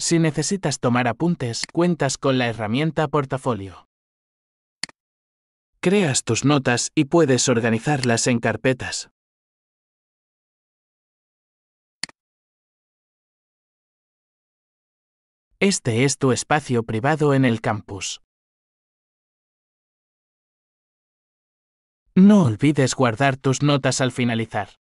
Si necesitas tomar apuntes, cuentas con la herramienta Portafolio. Creas tus notas y puedes organizarlas en carpetas. Este es tu espacio privado en el campus. No olvides guardar tus notas al finalizar.